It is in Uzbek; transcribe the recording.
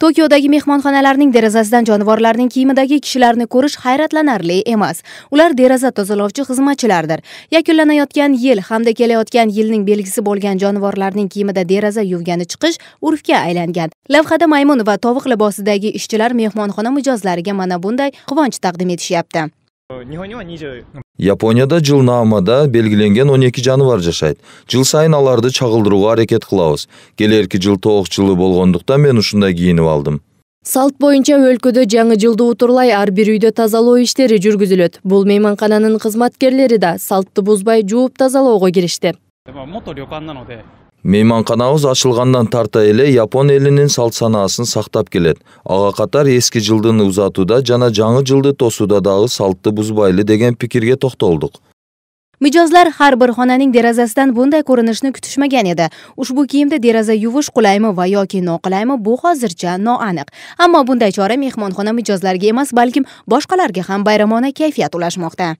tokiodagi mehmonxonalarning derazasidan jonivorlarning kiyimidagi kishilarni ko'rish hayratlanarli emas ular deraza tozalovchi xizmatchilardir yakunlanayotgan yil hamda kelayotgan yilning belgisi bo'lgan jonivorlarning kiyimida deraza yuvgani chiqish urfga aylangan lavhada maymun va tovuq libosidagi ishchilar mehmonxona mijozlariga mana bunday quvonch taqdim etishyapti Японияда жылнаамада белгиленген 12 жаныбар жашайт. Жыл сайын аларды чагылдырууга аракет кылабыз. Келерки жыл тоок жылы болгондуктан мен ушундай кийинип алдым. Салт боюнча өлкөдө жаңы жылды утурлай ар бир үйдө тазалоо иштери жүргүзүлөт. Бул мейманкананын кызматкерлери да салтты бузбай жууп тазалоого киришти. мейманканабыз ачылгандан тарта эле япон элинин салт санаасын сактап келет ага катар эски жылдыны узатууда жана жаңы жылды тосууда дагы салтты бузбайлы деген пикирге токтолдук mijozlar har bir xonaning derazasidan bunday ko'rinishni kutishmagan edi ushbu kiyimda deraza yuvish qulaymi va yoki noqulaymi bu hozircha noaniq ammo bunday chora mehmonxona mijozlariga emas balkim boshqalarga ham bayramona kayfiyat ulashmoqda